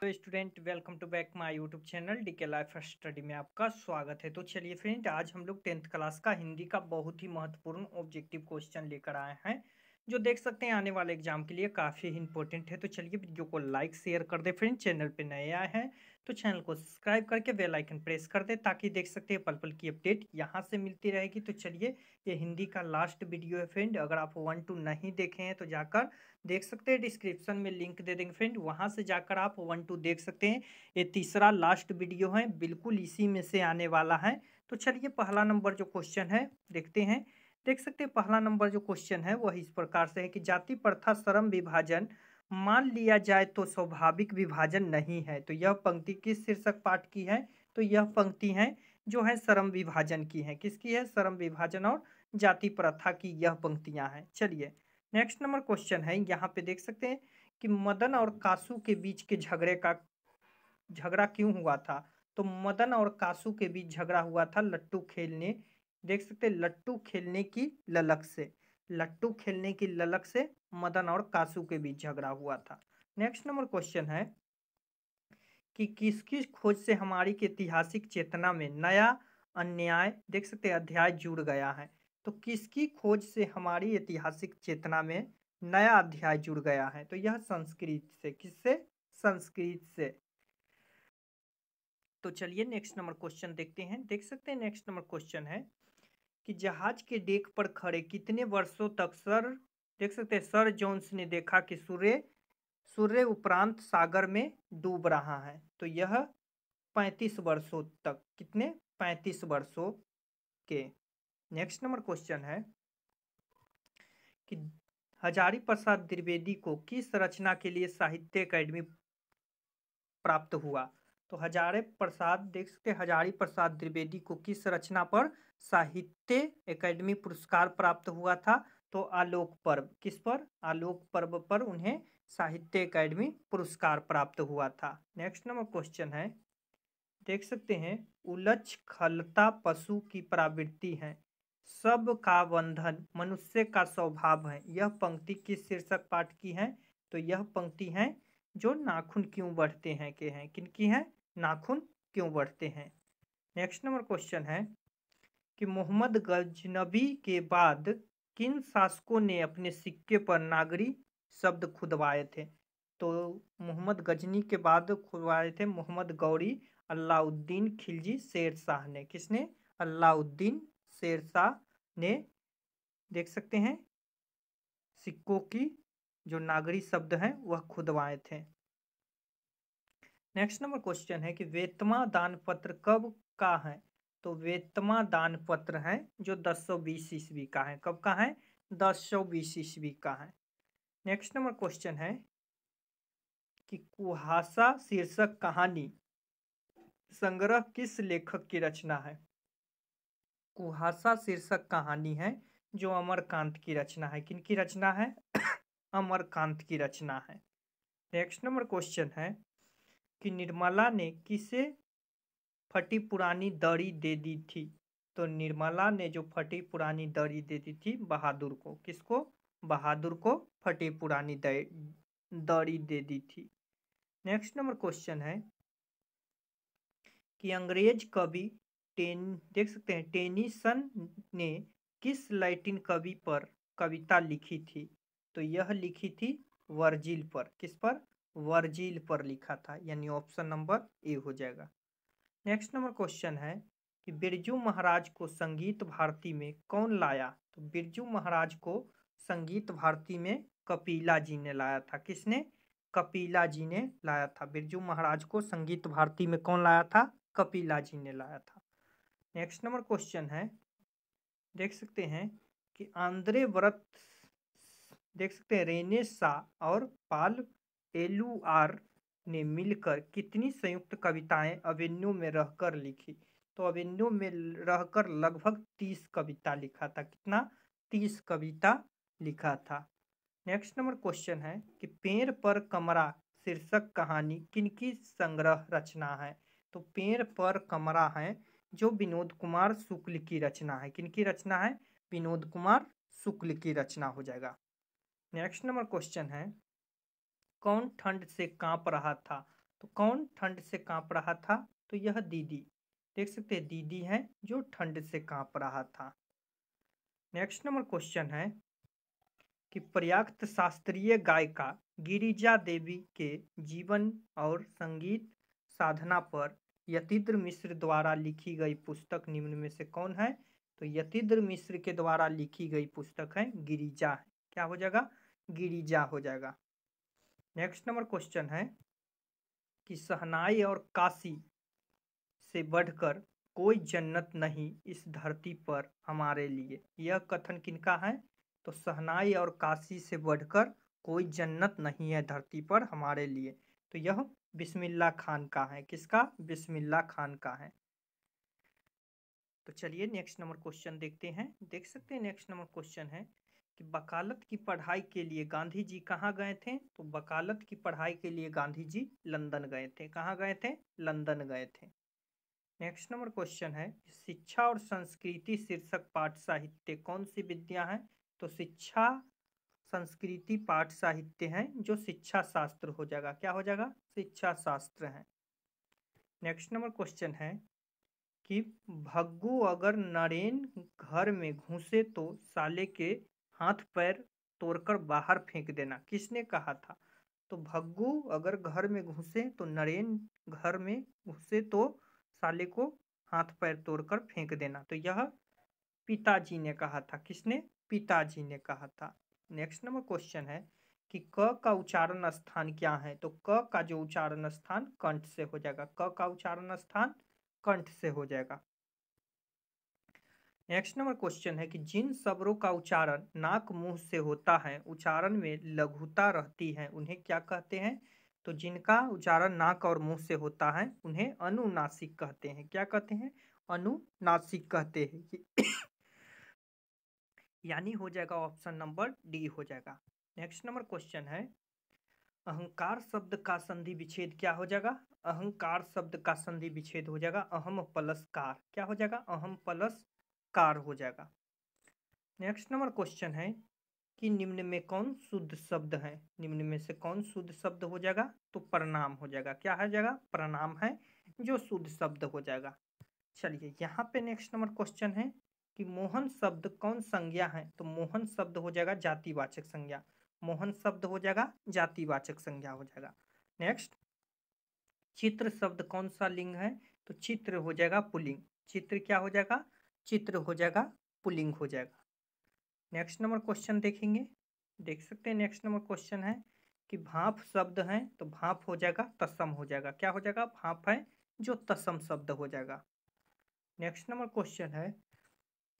तो student welcome to back my YouTube channel D K life study में आपका स्वागत है तो चलिए फ्रेंड आज हम लोग टेंथ क्लास का हिंदी का बहुत ही महत्वपूर्ण ऑब्जेक्टिव क्वेश्चन लेकर आए हैं जो देख सकते हैं आने वाले एग्जाम के लिए काफ़ी इंपॉर्टेंट है तो चलिए वीडियो को लाइक शेयर कर दे फ्रेंड चैनल पे नए आए हैं तो चैनल को सब्सक्राइब करके बेल आइकन प्रेस कर दे ताकि देख सकते हैं पल पल की अपडेट यहाँ से मिलती रहेगी तो चलिए ये हिंदी का लास्ट वीडियो है फ्रेंड अगर आप वन टू नहीं देखे हैं तो जाकर देख सकते हैं डिस्क्रिप्शन में लिंक दे देंगे फ्रेंड वहाँ से जाकर आप वन टू देख सकते हैं ये तीसरा लास्ट वीडियो है बिल्कुल इसी में से आने वाला है तो चलिए पहला नंबर जो क्वेश्चन है देखते हैं देख सकते हैं पहला नंबर जो क्वेश्चन है वह इस प्रकार से है कि जाति प्रथा श्रम विभाजन मान लिया जाए तो स्वाभाविक विभाजन नहीं है तो यह पंक्ति किस शीर्षक पाठ की है तो यह पंक्ति है जो है श्रम विभाजन की है किसकी है श्रम विभाजन और जाति प्रथा की यह पंक्तियां हैं चलिए नेक्स्ट नंबर क्वेश्चन है यहाँ पे देख सकते हैं कि मदन और कासू के बीच के झगड़े का झगड़ा क्यों हुआ था तो मदन और कासू के बीच झगड़ा हुआ था लट्टू खेलने देख सकते हैं लट्टू खेलने की ललक से लट्टू खेलने की ललक से मदन और कासू के बीच झगड़ा हुआ था नेक्स्ट नंबर क्वेश्चन है कि किसकी खोज से हमारी ऐतिहासिक चेतना में नया अन्याय देख सकते हैं अध्याय जुड़ गया है तो किसकी खोज से हमारी ऐतिहासिक चेतना में नया अध्याय जुड़ गया है तो यह संस्कृत से किससे संस्कृत से तो चलिए नेक्स्ट नंबर क्वेश्चन देखते हैं देख सकते हैं नेक्स्ट नंबर क्वेश्चन है कि जहाज के डेक पर खड़े कितने वर्षों तक सर देख सकते हैं सर जोन्स ने देखा कि सूर्य सूर्य उपरांत सागर में डूब रहा है तो यह पैंतीस वर्षों तक कितने पैंतीस वर्षों के नेक्स्ट नंबर क्वेश्चन है कि हजारी प्रसाद द्विवेदी को किस रचना के लिए साहित्य अकेडमी प्राप्त हुआ तो हजारे प्रसाद देख सकते हैं हजारी प्रसाद द्विवेदी को किस रचना पर साहित्य एकेडमी पुरस्कार प्राप्त हुआ था तो आलोक पर्व किस पर आलोक पर्व पर उन्हें साहित्य एकेडमी पुरस्कार प्राप्त हुआ था नेक्स्ट नंबर क्वेश्चन है देख सकते हैं उलच खलता पशु की प्रावृत्ति है सब का बंधन मनुष्य का स्वभाव है यह पंक्ति किस शीर्षक पाठ की है तो यह पंक्ति है जो नाखून क्यों बढ़ते हैं के हैं किनकी हैं नाखून क्यों बढ़ते हैं नेक्स्ट नंबर क्वेश्चन है कि मोहम्मद गजनबी के बाद किन शासकों ने अपने सिक्के पर नागरी शब्द खुदवाए थे तो मोहम्मद गजनी के बाद खुदवाए थे मोहम्मद गौरी अलाउद्दीन खिलजी शेर शाह ने किसने अलाउद्दीन शेर शाह ने देख सकते हैं सिक्कों की जो नागरी शब्द हैं वह खुदवाए थे नेक्स्ट नंबर क्वेश्चन है कि वेतमा दान पत्र कब का है तो वेतमा दान पत्र है जो दस सौ बीस ईस्वी का है कब का है दस सौ बीस ईस्वी का है नेक्स्ट नंबर क्वेश्चन है कि कुहासा शीर्षक कहानी संग्रह किस लेखक की रचना है कुहासा शीर्षक कहानी है जो अमरकांत की रचना है किन की रचना है अमरकांत की रचना है नेक्स्ट नंबर क्वेश्चन है कि निर्मला ने किसे फटी पुरानी दरी दे दी थी तो निर्मला ने जो फटी पुरानी दरी दे दी थी बहादुर को किसको बहादुर को फटी पुरानी दरी दे दी थी नेक्स्ट नंबर क्वेश्चन है कि अंग्रेज कवि टेन देख सकते हैं टेनिसन ने किस लैटिन कवि पर कविता लिखी थी तो यह लिखी थी वर्जिल पर किस पर वर्जिल पर लिखा था यानी ऑप्शन नंबर ए हो जाएगा नेक्स्ट नंबर क्वेश्चन है कि बिरजू महाराज को संगीत भारती में कौन लाया तो बिरजू महाराज को संगीत भारती में कपिला जी ने लाया था किसने कपिला जी ने लाया था बिरजू महाराज को संगीत भारती में कौन लाया था कपिला जी ने लाया था नेक्स्ट नंबर क्वेश्चन है देख सकते हैं कि आंद्रे व्रत देख सकते हैं रेने शाह और पाल एलुआर ने मिलकर कितनी संयुक्त कविताएं अवेन्यू में रहकर लिखी तो अवेन्यू में रहकर लगभग तीस कविता लिखा था कितना तीस कविता लिखा था नेक्स्ट नंबर क्वेश्चन है कि पेड़ पर कमरा शीर्षक कहानी किनकी संग्रह रचना है तो पेड़ पर कमरा है जो विनोद कुमार शुक्ल की रचना है किनकी रचना है विनोद कुमार शुक्ल की रचना हो जाएगा नेक्स्ट नंबर क्वेश्चन है कौन ठंड से कांप रहा था तो कौन ठंड से कांप रहा था तो यह दीदी देख सकते हैं दीदी है जो ठंड से कांप रहा था नेक्स्ट नंबर क्वेश्चन है कि पर्याप्त शास्त्रीय गायिका गिरिजा देवी के जीवन और संगीत साधना पर यतिद्र मिश्र द्वारा लिखी गई पुस्तक निम्न में से कौन है तो यतिद्र मिश्र के द्वारा लिखी गई पुस्तक है गिरिजा है क्या हो जाएगा गिरिजा हो जाएगा नेक्स्ट नंबर क्वेश्चन है कि सहनाई और काशी से बढ़कर कोई जन्नत नहीं इस धरती पर हमारे लिए यह कथन किनका है तो सहनाई और काशी से बढ़कर कोई जन्नत नहीं है धरती पर हमारे लिए तो यह बिस्मिल्ला खान का है किसका बिस्मिल्ला खान का है तो चलिए नेक्स्ट नंबर क्वेश्चन देखते हैं देख सकते हैं नेक्स्ट नंबर क्वेश्चन है कि वकालत की पढ़ाई के लिए गांधी जी कहाँ गए थे तो वकालत की पढ़ाई के लिए गांधी जी लंदन गए थे कहाँ गए थे लंदन गए थे नेक्स्ट नंबर क्वेश्चन है शिक्षा और संस्कृति शीर्षक पाठ साहित्य कौन सी विद्या है तो शिक्षा संस्कृति पाठ साहित्य हैं जो शिक्षा शास्त्र हो जाएगा क्या हो जाएगा शिक्षा शास्त्र है नेक्स्ट नंबर क्वेश्चन है कि भग्गू अगर नरेन घर में घुसे तो साले के हाथ पैर तोड़कर बाहर फेंक देना किसने कहा था तो भग्गू अगर घर में घुसे तो नरेन घर में घुसे तो साले को हाथ पैर तोड़कर फेंक देना तो यह पिताजी ने कहा था किसने पिताजी ने कहा था नेक्स्ट नंबर क्वेश्चन है कि क का उच्चारण स्थान क्या है तो क का जो उच्चारण स्थान कंठ से हो जाएगा क का उच्चारण स्थान कंठ से हो जाएगा नेक्स्ट नंबर क्वेश्चन है कि जिन शब्दों का उच्चारण नाक मुंह से होता है उच्चारण में लघुता रहती है उन्हें क्या कहते हैं तो जिनका उच्चारण नाक और मुंह से होता है उन्हें अनुनासिक कहते हैं क्या कहते हैं अनुनासिक कहते हैं यानी हो जाएगा ऑप्शन नंबर डी हो जाएगा नेक्स्ट नंबर क्वेश्चन है अहंकार शब्द का संधि विच्छेद क्या हो जाएगा अहंकार शब्द का संधि विच्छेद हो जाएगा अहम प्लस कार क्या हो जाएगा अहम प्लस कार हो जाएगा नेक्स्ट नंबर क्वेश्चन है कि निम्न में कौन शुद्ध शब्द है निम्न में से कौन शुद्ध शब्द हो जाएगा तो प्रणाम हो जाएगा क्या है जाएगा प्रणाम है जो शुद्ध शब्द हो जाएगा चलिए यहाँ पे नेक्स्ट नंबर क्वेश्चन है कि मोहन शब्द कौन संज्ञा है तो मोहन शब्द हो जाएगा जातिवाचक संज्ञा मोहन शब्द हो जाएगा जातिवाचक संज्ञा हो जाएगा नेक्स्ट चित्र शब्द कौन सा लिंग है तो चित्र हो जाएगा पुलिंग चित्र क्या हो जाएगा चित्र हो जाएगा पुलिंग हो जाएगा नेक्स्ट नंबर क्वेश्चन देखेंगे देख सकते हैं नेक्स्ट नंबर क्वेश्चन है कि भाप शब्द है तो भाप हो जाएगा तसम हो जाएगा क्या हो जाएगा भाप है जो तसम शब्द हो जाएगा नेक्स्ट नंबर क्वेश्चन है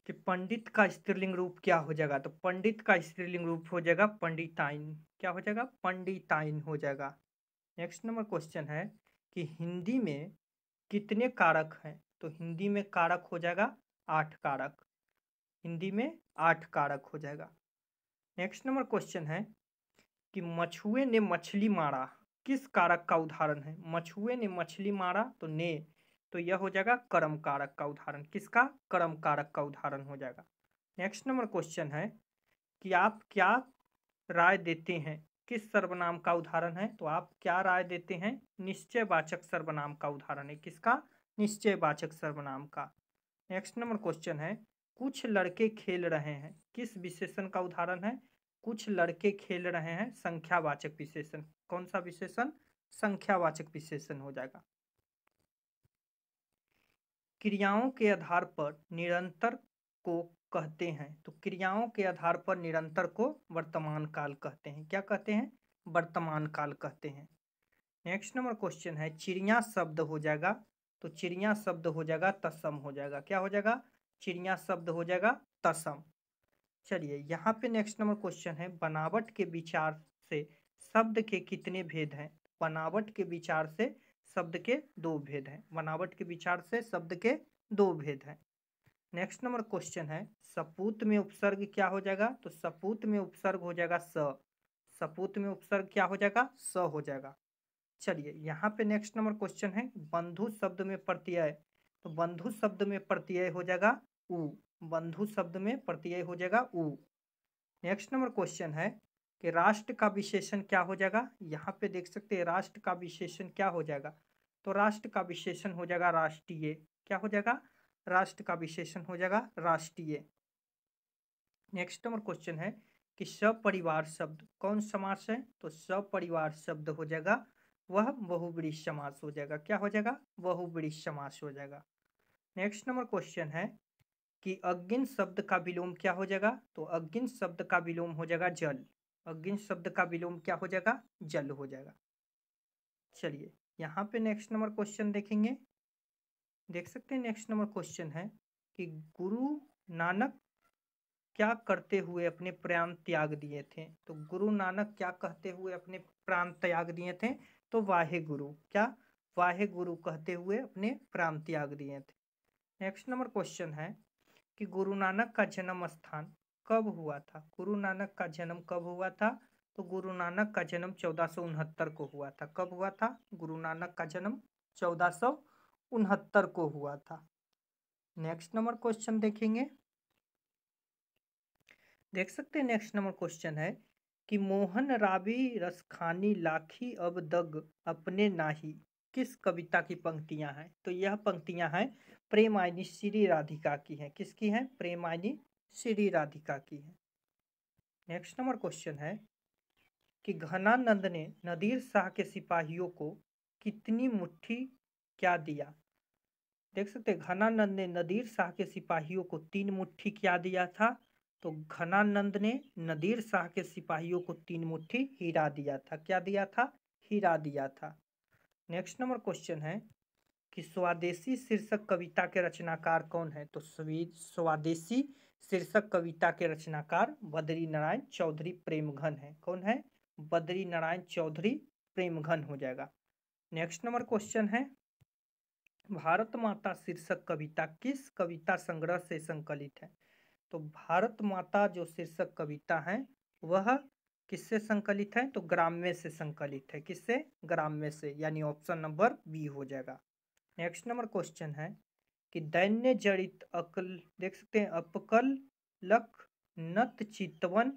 कि पंडित का स्त्रीलिंग रूप क्या हो जाएगा तो पंडित का स्त्रीलिंग रूप हो जाएगा पंडिताइन क्या हो जाएगा पंडिताइन हो जाएगा नेक्स्ट नंबर क्वेश्चन है कि हिंदी में कितने कारक हैं तो हिंदी में कारक हो जाएगा आठ कारक हिंदी में आठ कारक हो जाएगा नेक्स्ट नंबर क्वेश्चन है कि मछुए ने मछली मारा किस कारक का उदाहरण है मछुए ने मछली मारा तो ने तो यह हो जाएगा कर्म कारक का उदाहरण किसका कर्म कारक का उदाहरण हो जाएगा नेक्स्ट नंबर क्वेश्चन है कि आप क्या राय देते हैं किस सर्वनाम का उदाहरण है तो आप क्या राय देते हैं निश्चयवाचक सर्वनाम का उदाहरण है किसका निश्चयवाचक सर्वनाम का नेक्स्ट नंबर क्वेश्चन है कुछ लड़के खेल रहे हैं किस विशेषण का उदाहरण है कुछ लड़के खेल रहे हैं संख्यावाचक विशेषण कौन सा विशेषण संख्यावाचक विशेषण हो जाएगा क्रियाओं के आधार पर निरंतर को कहते हैं तो क्रियाओं के आधार पर निरंतर को वर्तमान काल कहते हैं क्या कहते हैं वर्तमान काल कहते हैं नेक्स्ट नंबर क्वेश्चन है चिड़िया शब्द हो जाएगा तो चिड़िया शब्द हो जाएगा तसम हो जाएगा क्या हो जाएगा चिड़िया शब्द हो जाएगा तसम चलिए यहाँ पे नेक्स्ट नंबर क्वेश्चन है बनावट के विचार से शब्द के कितने भेद हैं बनावट के विचार से शब्द के दो भेद हैं बनावट के विचार से शब्द के दो भेद हैं नेक्स्ट नंबर क्वेश्चन है सपूत में उपसर्ग क्या हो जाएगा तो सपूत में उपसर्ग हो जाएगा स सपूत में उपसर्ग क्या हो जाएगा स हो जाएगा चलिए यहाँ पे नेक्स्ट नंबर क्वेश्चन है बंधु शब्द में प्रत्यय तो बंधु शब्द में प्रत्यय हो जाएगा उ बंधु शब्द में प्रत्यय हो जाएगा उ नेक्स्ट नंबर क्वेश्चन है कि राष्ट्र का विशेषण क्या हो जाएगा यहाँ पे देख सकते हैं राष्ट्र का विशेषण क्या हो जाएगा तो राष्ट्र का विशेषण हो जाएगा राष्ट्रीय क्या हो जाएगा राष्ट्र का विशेषण हो जाएगा राष्ट्रीय नेक्स्ट नंबर क्वेश्चन है कि सपरिवार शब्द कौन समास है तो सपरिवार शब्द हो जाएगा वह बहुब्री समास हो जाएगा क्या हो जाएगा बहुब्री समास हो जाएगा नेक्स्ट नंबर क्वेश्चन है कि अग्न शब्द का विलोम क्या हो जाएगा तो अग्न शब्द का विलोम हो जाएगा जल अग्न शब्द का विलोम क्या हो जाएगा जल हो जाएगा चलिए यहाँ पे नेक्स्ट नंबर क्वेश्चन देखेंगे देख सकते हैं नेक्स्ट नंबर क्वेश्चन है कि गुरु नानक क्या करते हुए अपने प्राण त्याग दिए थे तो गुरु नानक क्या कहते हुए अपने प्राण त्याग दिए थे तो वाहे गुरु क्या वाहे गुरु कहते हुए अपने प्राण त्याग दिए थे नेक्स्ट नंबर क्वेश्चन है कि गुरु नानक का जन्म स्थान कब हुआ था गुरु नानक का जन्म कब हुआ था तो गुरु नानक का जन्म चौदह को हुआ था कब हुआ था गुरु नानक का जन्म चौदह को हुआ था नेक्स्ट नंबर क्वेश्चन देखेंगे देख सकते हैं नेक्स्ट नंबर क्वेश्चन है कि मोहन राबी रसखानी लाखी अब दग अपने नाही किस कविता की पंक्तियां हैं तो यह पंक्तियां हैं प्रेमायनी श्री राधिका की हैं किसकी हैं प्रेमायनी श्री राधिका की हैं नेक्स्ट नंबर क्वेश्चन है कि घनानंद ने नदीर शाह के सिपाहियों को कितनी मुट्ठी क्या दिया देख सकते घनानंद ने नदीर शाह के सिपाहियों को तीन मुट्ठी क्या दिया था तो घनानंद ने नदीर शाह के सिपाहियों को तीन मुट्ठी हीरा दिया था क्या दिया था हीरा दिया था नेक्स्ट नंबर क्वेश्चन है कि स्वदेशी शीर्षक कविता के रचनाकार कौन है तो स्वदेशी शीर्षक कविता के रचनाकार बद्री नारायण चौधरी प्रेमघन है कौन है बद्री नारायण चौधरी प्रेमघन हो जाएगा नेक्स्ट नंबर क्वेश्चन है भारत माता शीर्षक कविता किस कविता संग्रह से संकलित है तो भारत माता जो शीर्षक कविता है वह किससे संकलित है तो ग्राम्य से संकलित है किससे ग्राम्य से यानी ऑप्शन नंबर बी हो जाएगा नेक्स्ट नंबर क्वेश्चन है कि दैन्य जड़ित अकल देख सकते हैं अपकल लख नत चितवन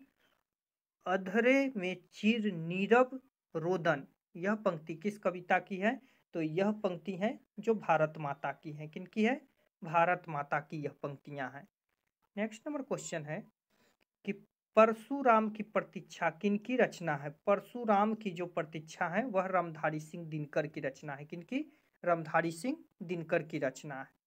अधरे में चीर नीरव रोदन यह पंक्ति किस कविता की है तो यह पंक्ति है जो भारत माता की है किन की है भारत माता की यह पंक्तियां हैं नेक्स्ट नंबर क्वेश्चन है कि परशुराम की प्रतीक्षा किनकी रचना है परशुराम की जो प्रतीक्षा है वह रामधारी सिंह दिनकर की रचना है किनकी रामधारी सिंह दिनकर की रचना है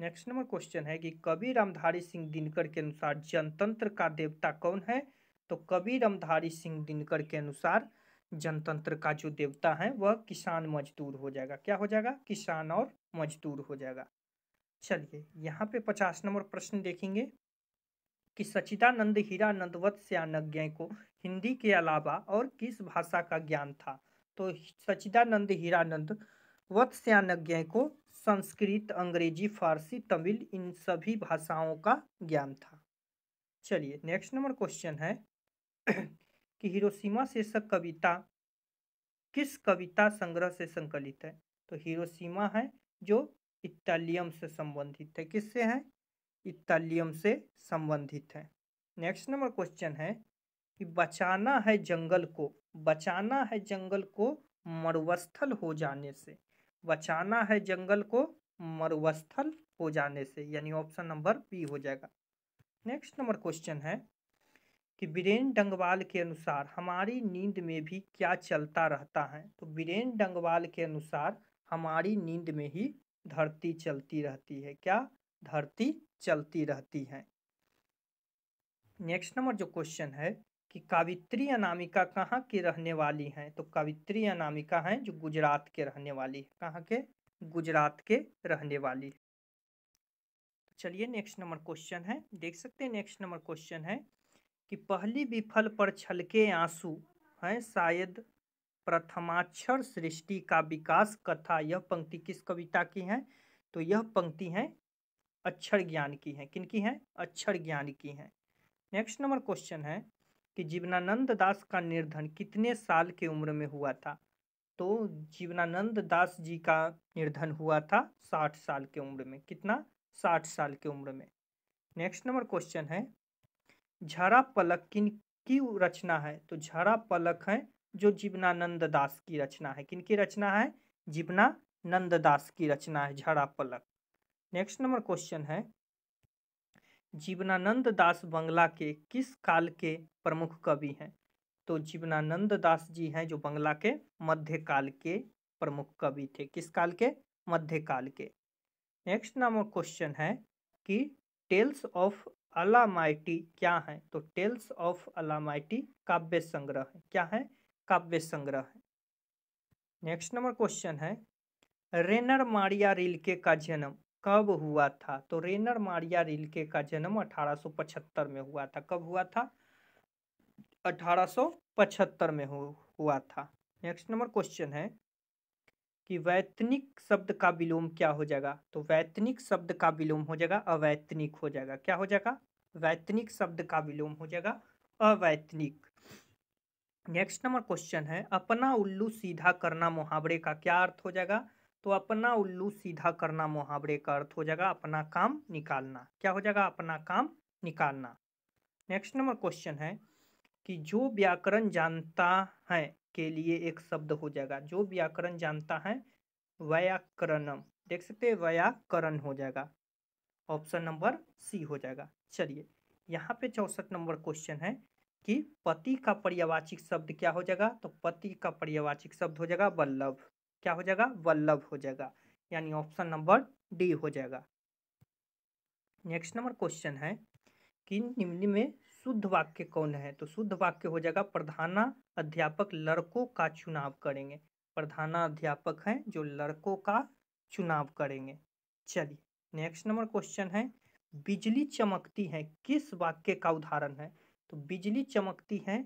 नेक्स्ट नंबर क्वेश्चन है कि कवि रामधारी सिंह दिनकर के अनुसार जनतंत्र का देवता कौन है तो कवि रामधारी सिंह दिनकर के अनुसार जनतंत्र का जो देवता है वह किसान मजदूर हो जाएगा क्या हो जाएगा किसान और मजदूर हो जाएगा चलिए यहाँ पे पचास नंबर प्रश्न देखेंगे कि सचिदानंद हीरानंदवत श्यानज्ञ को हिंदी के अलावा और किस भाषा का ज्ञान था तो सचिदानंद हीरानंद वत्स्यानज्ञ को संस्कृत अंग्रेजी फारसी तमिल इन सभी भाषाओं का ज्ञान था चलिए नेक्स्ट नंबर क्वेश्चन है कि हिरोशिमा शीर्षक कविता किस कविता संग्रह से संकलित है तो हिरोशिमा है जो इतालियम से संबंधित है किससे है इतालियम से संबंधित है नेक्स्ट नंबर क्वेश्चन है कि बचाना है जंगल को बचाना है जंगल को मरुस्थल हो जाने से बचाना है जंगल को मरुस्थल हो जाने से यानी ऑप्शन नंबर बी हो जाएगा नेक्स्ट नंबर क्वेश्चन है कि बीरेन डंगवाल के अनुसार हमारी नींद में भी क्या चलता रहता है तो बीरेन डंगवाल के अनुसार हमारी नींद में ही धरती चलती रहती है क्या धरती चलती रहती है नेक्स्ट नंबर जो क्वेश्चन है कि कावित्री अनामिका कहाँ की रहने वाली हैं तो कावित्री अनामिका हैं जो गुजरात के रहने वाली है कहाँ के गुजरात के रहने वाली तो चलिए नेक्स्ट नंबर क्वेश्चन है देख सकते हैं नेक्स्ट नंबर क्वेश्चन है कि पहली विफल पर छलके आंसू हैं शायद प्रथमाक्षर सृष्टि का विकास कथा यह पंक्ति किस कविता की है तो यह पंक्ति है अक्षर ज्ञान की है किन की है अक्षर ज्ञान की है नेक्स्ट नंबर क्वेश्चन है कि जीवनानंद दास का निर्धन कितने साल के उम्र में हुआ था तो जीवनानंद दास जी का निर्धन हुआ था साठ साल के उम्र में कितना साठ साल के उम्र में नेक्स्ट नंबर क्वेश्चन है झरा पलक किन की रचना है तो झरा पलक है जो जीवनानंद दास की रचना है किनकी रचना है जीवनानंद दास की रचना है झड़ा पलक नेक्स्ट नंबर क्वेश्चन है जीवनानंद दास बंगला के किस काल के प्रमुख कवि हैं तो जीवनानंद दास जी हैं जो बंगला के मध्य काल के प्रमुख कवि थे किस काल के मध्य काल के नेक्स्ट नंबर क्वेश्चन है कि टेल्स ऑफ अलामाइटी क्या है तो टेल्स ऑफ अलामाइटी काव्य संग्रह क्या है काव्य संग्रह है नेक्स्ट नंबर क्वेश्चन है रेनर मारिया रिलके का जन्म कब हुआ था तो रेनर मारिया रिलके का जन्म 1875 में हुआ था कब हुआ था 1875 में हुआ था नेक्स्ट नंबर क्वेश्चन है कि वैतनिक शब्द का विलोम क्या हो जाएगा तो वैतनिक शब्द का विलोम हो जाएगा अवैतनिक हो जाएगा क्या हो जाएगा वैतनिक शब्द का विलोम हो जाएगा अवैतनिक नेक्स्ट नंबर क्वेश्चन है अपना उल्लू सीधा करना मुहावरे का क्या अर्थ हो जाएगा तो अपना उल्लू सीधा करना मुहावरे का अर्थ हो जाएगा अपना काम निकालना क्या हो जाएगा अपना काम निकालना नेक्स्ट नंबर क्वेश्चन है कि जो व्याकरण जानता है के लिए एक शब्द हो जाएगा जो व्याकरण जानता है व्याकरणम देख सकते हैं व्याकरण हो जाएगा ऑप्शन नंबर सी हो जाएगा चलिए यहाँ पे चौसठ नंबर क्वेश्चन है कि पति का पर्यावाचिक शब्द क्या हो जाएगा तो पति का पर्यावाचिक शब्द हो जाएगा वल्लभ क्या हो जाएगा वल्लभ हो जाएगा यानी ऑप्शन नंबर डी हो जाएगा नेक्स्ट नंबर क्वेश्चन है कि निम्न में शुद्ध वाक्य कौन है तो शुद्ध वाक्य हो जाएगा प्रधाना अध्यापक लड़कों का चुनाव करेंगे प्रधाना अध्यापक हैं जो लड़कों का चुनाव करेंगे चलिए नेक्स्ट नंबर क्वेश्चन है बिजली चमकती है किस वाक्य का उदाहरण है तो बिजली चमकती है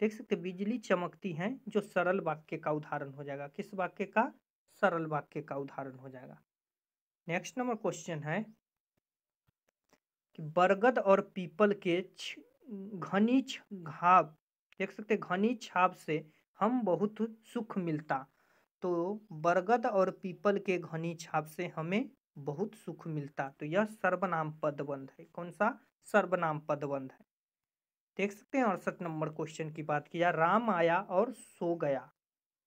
देख सकते बिजली चमकती है जो सरल वाक्य का उदाहरण हो जाएगा किस वाक्य का सरल वाक्य का उदाहरण हो जाएगा नेक्स्ट नंबर क्वेश्चन है कि बरगद और पीपल के घनी छाप देख सकते घनी छाप से हम बहुत सुख मिलता तो बरगद और पीपल के घनी छाप से हमें बहुत सुख मिलता तो यह सर्वनाम पदबंध है कौन सा सर्वनाम पदबंध है देख सकते हैं अड़सठ नंबर क्वेश्चन की बात किया राम आया और सो गया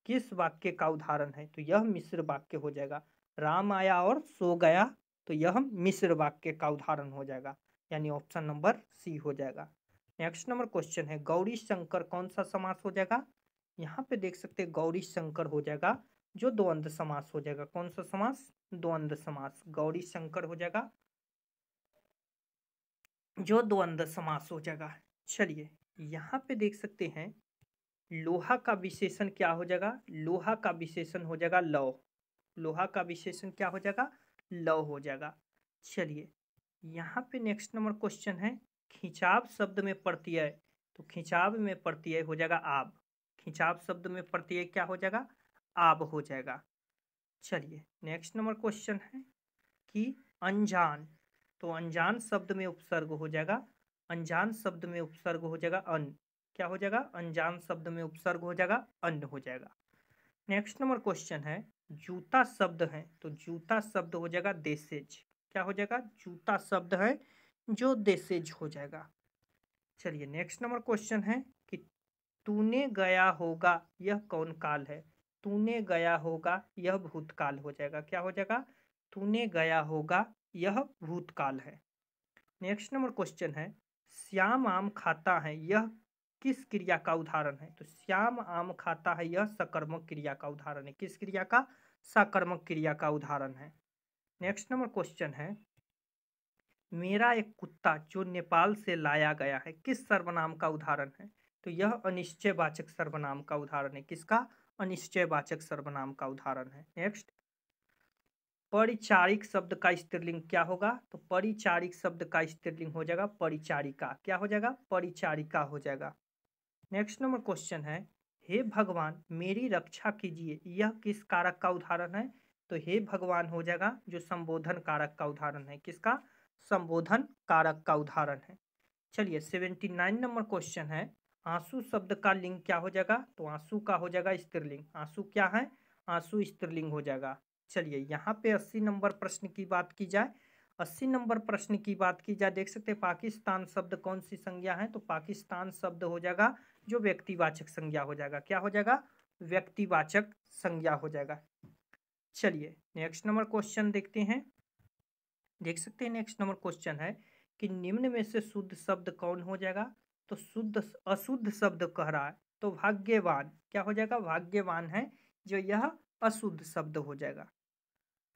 किस वाक्य का उदाहरण है तो यह मिश्र वाक्य हो जाएगा राम आया और सो गया तो यह मिश्र वाक्य का उदाहरण हो जाएगा यानी ऑप्शन नंबर सी हो जाएगा नेक्स्ट नंबर क्वेश्चन है गौरी शंकर कौन सा समास हो जाएगा यहाँ पे देख सकते गौरी शंकर हो जाएगा जो द्वंद्व समास हो जाएगा कौन सा समास द्वंद्व समास गौरी शंकर हो जाएगा जो द्वंद्व समास हो जाएगा चलिए यहाँ पे देख सकते हैं लोहा का विशेषण क्या हो जाएगा लोहा का विशेषण हो जाएगा लौ लोहा का विशेषण क्या हो जाएगा लौ हो जाएगा चलिए यहाँ पे नेक्स्ट नंबर क्वेश्चन है खिंचाव शब्द में प्रत्यय तो खिंचाव में प्रत्यय हो जाएगा आब खिंचाव शब्द में प्रत्यय क्या हो जाएगा आब हो जाएगा चलिए नेक्स्ट नंबर क्वेश्चन है कि अनजान तो अनजान शब्द में उपसर्ग हो जाएगा अनजान शब्द में उपसर्ग हो जाएगा अन क्या हो जाएगा अनजान शब्द में उपसर्ग हो जाएगा अन हो जाएगा नेक्स्ट नंबर क्वेश्चन है जूता शब्द है तो जूता शब्द हो जाएगा देसेज क्या हो जाएगा जूता शब्द है जो देसेज हो जाएगा चलिए नेक्स्ट नंबर क्वेश्चन है कि तूने गया होगा यह कौन काल है तूने गया होगा यह भूतकाल हो जाएगा क्या हो जाएगा तूने गया होगा यह भूतकाल है नेक्स्ट नंबर क्वेश्चन है श्याम आम खाता है यह किस क्रिया का उदाहरण है तो श्याम आम खाता है यह सकर्मक क्रिया का उदाहरण है किस क्रिया का सकर्मक क्रिया का उदाहरण है नेक्स्ट नंबर क्वेश्चन है मेरा एक कुत्ता जो नेपाल से लाया गया है किस सर्वनाम का उदाहरण है तो यह अनिश्चयवाचक सर्वनाम का उदाहरण है किसका अनिश्चयवाचक सर्वनाम का उदाहरण है नेक्स्ट परिचारिक शब्द का स्त्रीलिंग क्या होगा तो परिचारिक शब्द का स्त्रीलिंग हो जाएगा परिचारिका क्या हो जाएगा परिचारिका हो जाएगा नेक्स्ट नंबर क्वेश्चन है हे भगवान मेरी रक्षा कीजिए यह किस कारक का उदाहरण है तो हे भगवान हो जाएगा जो संबोधन कारक का उदाहरण है किसका संबोधन कारक का उदाहरण है चलिए सेवेंटी नाइन नंबर क्वेश्चन है आंसू शब्द का लिंग क्या हो जाएगा तो आंसू का हो जाएगा स्त्रीलिंग आंसू क्या है आंसू स्त्रीलिंग हो जाएगा चलिए यहाँ पे अस्सी नंबर प्रश्न की बात की जाए अस्सी नंबर प्रश्न की बात की जाए देख सकते हैं पाकिस्तान शब्द कौन सी संज्ञा है तो पाकिस्तान शब्द हो जाएगा जो व्यक्तिवाचक संज्ञा हो जाएगा क्या हो जाएगा व्यक्तिवाचक संज्ञा हो जाएगा चलिए नेक्स्ट नंबर क्वेश्चन देखते हैं देख सकते हैं नेक्स्ट नंबर क्वेश्चन है कि निम्न में से शुद्ध शब्द कौन हो जाएगा तो शुद्ध अशुद्ध शब्द कह रहा है तो भाग्यवान क्या हो जाएगा भाग्यवान है जो यह अशुद्ध शब्द हो जाएगा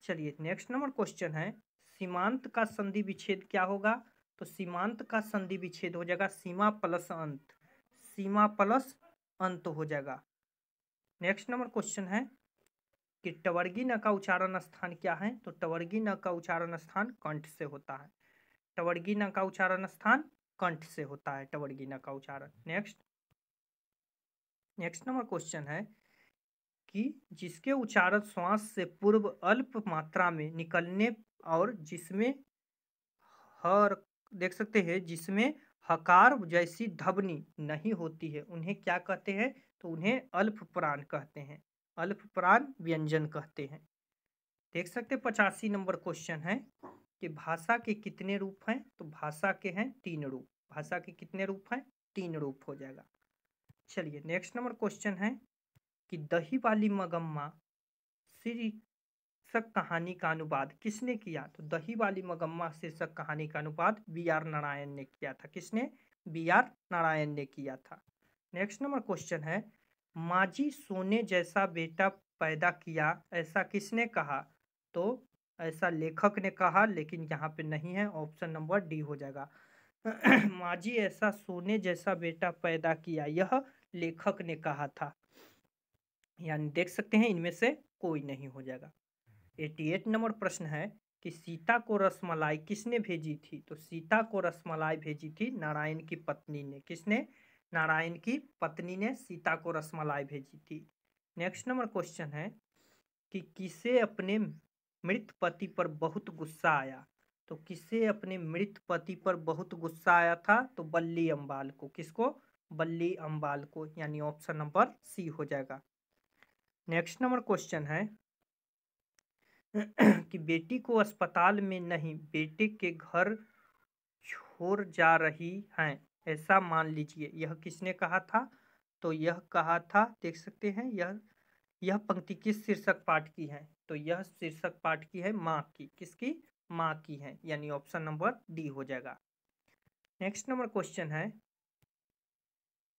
चलिए नेक्स्ट नंबर क्वेश्चन है सीमांत का संधि विच्छेद क्या होगा तो सीमांत का संधि विच्छेद हो जाएगा सीमा प्लस अंत सीमा प्लस अंत हो जाएगा नेक्स्ट नंबर क्वेश्चन है कि टवर्गी न का उच्चारण स्थान क्या है तो टवर्गी न का उच्चारण स्थान कंठ से होता है टवर्गी न का उच्चारण स्थान कंठ से होता है टवर्गी न का उच्चारण नेक्स्ट नेक्स्ट नंबर क्वेश्चन है कि जिसके उच्चारण श्वास से पूर्व अल्प मात्रा में निकलने और जिसमें हर देख सकते हैं जिसमें हकार जैसी धबनी नहीं होती है उन्हें क्या कहते हैं तो उन्हें अल्प प्राण कहते हैं अल्प प्राण व्यंजन कहते हैं देख सकते पचासी नंबर क्वेश्चन है कि भाषा के कितने रूप हैं तो भाषा के हैं तीन रूप भाषा के कितने रूप हैं तीन रूप हो जाएगा चलिए नेक्स्ट नंबर क्वेश्चन है कि दही वाली मगम्मा शीर्षक कहानी का अनुवाद किसने किया तो दही वाली मगम्मा शीर्षक कहानी का अनुवाद बी आर नारायण ने किया था किसने बी आर नारायण ने किया था नेक्स्ट नंबर क्वेश्चन है माजी सोने जैसा बेटा पैदा किया ऐसा किसने कहा तो ऐसा लेखक ने कहा लेकिन यहाँ पे नहीं है ऑप्शन नंबर डी हो जाएगा माजी ऐसा सोने जैसा बेटा पैदा किया यह लेखक ने कहा था यानी देख सकते हैं इनमें से कोई नहीं हो जाएगा एटी एट नंबर प्रश्न है कि सीता को रसमलाई किसने भेजी थी तो सीता को रसमलाई भेजी थी नारायण की पत्नी ने किसने नारायण की पत्नी ने सीता को रसमलाई भेजी थी नेक्स्ट नंबर क्वेश्चन है कि किसे अपने मृत पति पर बहुत गुस्सा आया तो किसे अपने मृत पति पर बहुत गुस्सा आया था तो बल्ली अम्बाल को किसको बल्ली अम्बाल को यानी ऑप्शन नंबर सी हो जाएगा नेक्स्ट नंबर क्वेश्चन है कि बेटी को अस्पताल में नहीं बेटे के घर छोड़ जा रही हैं ऐसा मान लीजिए यह किसने कहा था तो यह कहा था देख सकते हैं यह यह पंक्ति किस शीर्षक पाठ की है तो यह शीर्षक पाठ की है माँ की किसकी माँ की है यानी ऑप्शन नंबर डी हो जाएगा नेक्स्ट नंबर क्वेश्चन है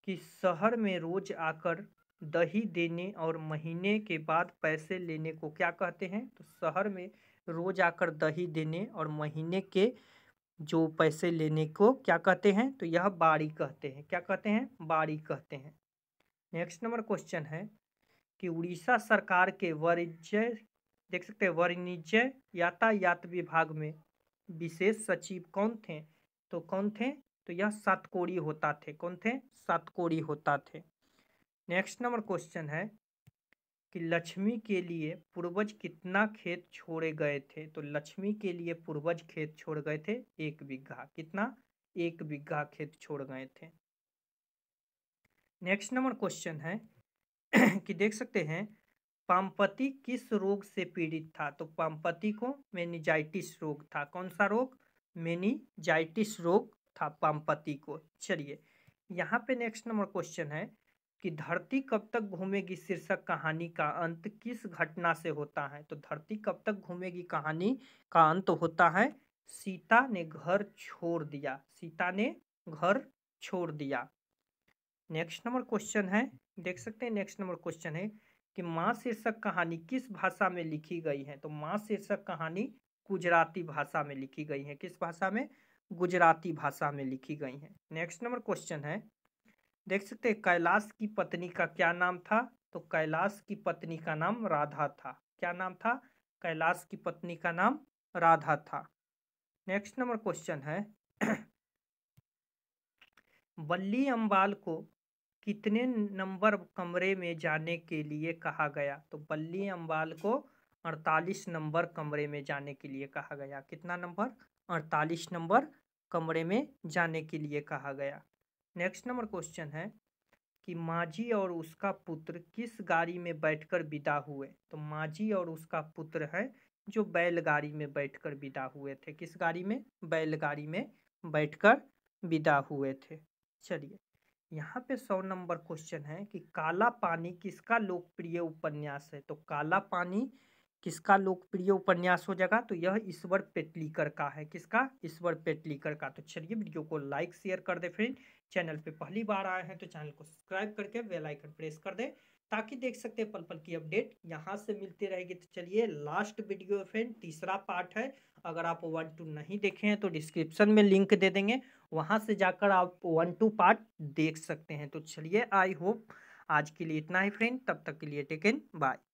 कि शहर में रोज आकर दही देने और महीने के बाद पैसे लेने को क्या कहते हैं तो शहर में रोज आकर दही देने और महीने के जो पैसे लेने को क्या कहते हैं तो यह बाड़ी कहते हैं क्या कहते हैं बाड़ी कहते हैं नेक्स्ट नंबर क्वेश्चन है कि उड़ीसा सरकार के वरिज्य देख सकते हैं वर्णिज्य यातायात विभाग में विशेष सचिव कौन थे तो कौन थे तो यह सातकोड़ी होता थे कौन थे सातकोड़ी होता थे नेक्स्ट नंबर क्वेश्चन है कि लक्ष्मी के लिए पूर्वज कितना खेत छोड़े गए थे तो लक्ष्मी के लिए पूर्वज खेत छोड़ गए थे एक बीघा कितना एक बीघा खेत छोड़ गए थे नेक्स्ट नंबर क्वेश्चन है कि देख सकते हैं पामपति किस रोग से पीड़ित था तो पामपति को मेनिजाइटिस रोग था कौन सा रोग मेनिजाइटिस रोग था पामपति को चलिए यहाँ पे नेक्स्ट नंबर क्वेश्चन है कि धरती कब तक घूमेगी शीर्षक कहानी का अंत किस घटना से होता है तो धरती कब तक घूमेगी कहानी का अंत होता है सीता ने घर छोड़ दिया सीता ने घर छोड़ दिया नेक्स्ट नंबर क्वेश्चन है देख सकते हैं नेक्स्ट नंबर क्वेश्चन है कि माँ शीर्षक कहानी किस भाषा में लिखी गई है तो माँ शीर्षक कहानी गुजराती भाषा में लिखी गई है किस भाषा में गुजराती भाषा में लिखी गई है नेक्स्ट नंबर क्वेश्चन है देख सकते हैं कैलाश की पत्नी का क्या नाम था तो कैलाश की पत्नी का नाम राधा था क्या नाम था कैलाश की पत्नी का नाम राधा था नेक्स्ट नंबर क्वेश्चन है बल्ली अम्बाल को कितने नंबर कमरे में जाने के लिए कहा गया तो बल्ली अम्बाल को अड़तालीस नंबर कमरे में जाने के लिए कहा गया कितना नंबर अड़तालीस नंबर कमरे में जाने के लिए कहा गया नेक्स्ट नंबर क्वेश्चन है कि माझी और उसका पुत्र किस गाड़ी में बैठकर विदा हुए तो माझी और उसका पुत्र है जो बैलगाड़ी में बैठकर विदा हुए थे किस गाड़ी में बैलगाड़ी में बैठकर विदा हुए थे चलिए यहाँ पे सौ नंबर क्वेश्चन है कि काला पानी किसका लोकप्रिय उपन्यास है तो काला पानी किसका लोकप्रिय उपन्यास हो जाएगा तो यह ईश्वर पेटलीकर का है किसका ईश्वर पेटलीकर का तो चलिए वीडियो को लाइक शेयर कर दे फ्रेंड चैनल पे पहली बार आए हैं तो चैनल को सब्सक्राइब करके बेल आइकन प्रेस कर दें ताकि देख सकते हैं पल पल की अपडेट यहाँ से मिलती रहेगी तो चलिए लास्ट वीडियो फ्रेंड तीसरा पार्ट है अगर आप वन टू नहीं देखे हैं तो डिस्क्रिप्शन में लिंक दे देंगे वहाँ से जाकर आप वन टू पार्ट देख सकते हैं तो चलिए आई होप आज के लिए इतना ही फ्रेंड तब तक के लिए टेकन बाय